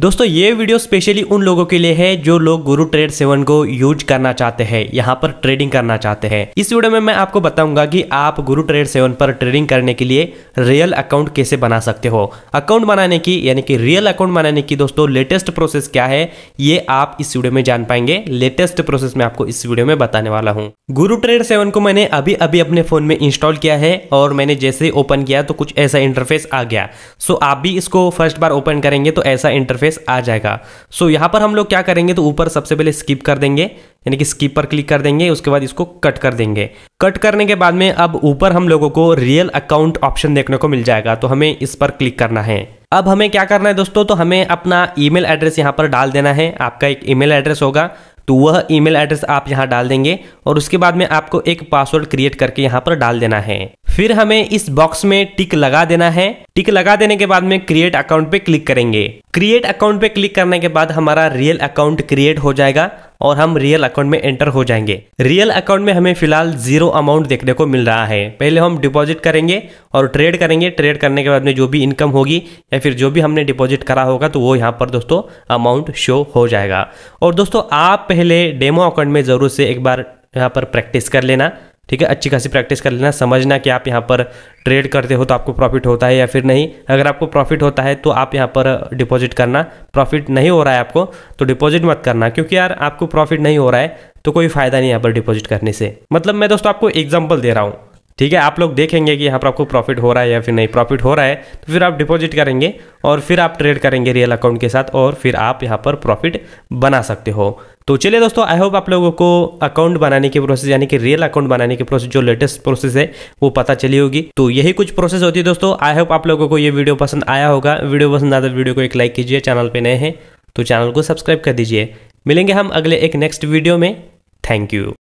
दोस्तों ये video specially उन लोगों के लिए है जो लोग गुरु ट्रेड सेवन को यूज करना चाहते हैं यहाँ पर ट्रेडिंग करना चाहते हैं इस वीडियो में मैं आपको बताऊंगा कि आप गुरु ट्रेड सेवन पर ट्रेडिंग करने के लिए रियल अकाउंट कैसे बना सकते हो अकाउंट बनाने की यानी कि रियल अकाउंट बनाने की दोस्तों लेटेस्ट प्रोसेस क्या है ये आप इस वीडियो में जान पाएंगे लेटेस्ट प्रोसेस में आपको इस वीडियो में बताने वाला हूँ गुरु ट्रेड सेवन को मैंने अभी अभी अपने फोन में इंस्टॉल किया है और मैंने जैसे ओपन किया तो कुछ ऐसा इंटरफेस आ गया सो आप भी इसको फर्स्ट बार ओपन करेंगे तो ऐसा इंटरफेस इंटरफेस आ जाएगा सो so, यहाँ पर हम लोग क्या करेंगे तो ऊपर सबसे पहले स्किप कर देंगे यानी कि स्किप पर क्लिक कर देंगे उसके बाद इसको कट कर देंगे कट करने के बाद में अब ऊपर हम लोगों को रियल अकाउंट ऑप्शन देखने को मिल जाएगा तो हमें इस पर क्लिक करना है अब हमें क्या करना है दोस्तों तो हमें अपना ईमेल एड्रेस यहाँ पर डाल देना है आपका एक ईमेल एड्रेस होगा तो वह ईमेल एड्रेस आप यहाँ डाल देंगे और उसके बाद में आपको एक पासवर्ड क्रिएट करके यहाँ पर डाल देना है फिर हमें इस बॉक्स में टिक लगा देना है टिक लगा देने के बाद में क्रिएट अकाउंट पे क्लिक करेंगे क्रिएट अकाउंट पे क्लिक करने के बाद हमारा रियल अकाउंट क्रिएट हो जाएगा और हम रियल अकाउंट में एंटर हो जाएंगे रियल अकाउंट में हमें फिलहाल जीरो अमाउंट देखने को मिल रहा है पहले हम डिपॉजिट करेंगे और ट्रेड करेंगे ट्रेड करने के बाद में जो भी इनकम होगी या फिर जो भी हमने डिपॉजिट करा होगा तो वो यहाँ पर दोस्तों अमाउंट शो हो जाएगा और दोस्तों आप पहले डेमो अकाउंट में ज़रूर से एक बार यहाँ पर प्रैक्टिस कर लेना ठीक है अच्छी खासी प्रैक्टिस कर लेना समझना कि आप यहाँ पर ट्रेड करते हो तो आपको प्रॉफिट होता है या फिर नहीं अगर आपको प्रॉफिट होता है तो आप यहाँ पर डिपॉजिट करना प्रॉफिट नहीं हो रहा है आपको तो डिपॉजिट मत करना क्योंकि यार आपको प्रॉफिट नहीं हो रहा है तो कोई फ़ायदा नहीं यहाँ पर डिपॉजिट करने से मतलब मैं दोस्तों आपको एग्जाम्पल दे रहा हूँ ठीक है आप लोग देखेंगे कि यहाँ पर आपको प्रॉफिट हो रहा है या फिर नहीं प्रॉफिट हो रहा है तो फिर आप डिपॉजिट करेंगे और फिर आप ट्रेड करेंगे रियल अकाउंट के साथ और फिर आप यहाँ पर प्रॉफिट बना सकते हो तो चलिए दोस्तों आई होप आप लोगों को अकाउंट बनाने की प्रोसेस यानी कि रियल अकाउंट बनाने की प्रोसेस जो लेटेस्ट प्रोसेस है वो पता चली होगी तो यही कुछ प्रोसेस होती है दोस्तों आई होप आप लोगों को ये वीडियो पसंद आया होगा वीडियो पसंद आता वीडियो तो को एक लाइक कीजिए चैनल पर नए हैं तो चैनल को सब्सक्राइब कर दीजिए मिलेंगे हम अगले एक नेक्स्ट वीडियो में थैंक यू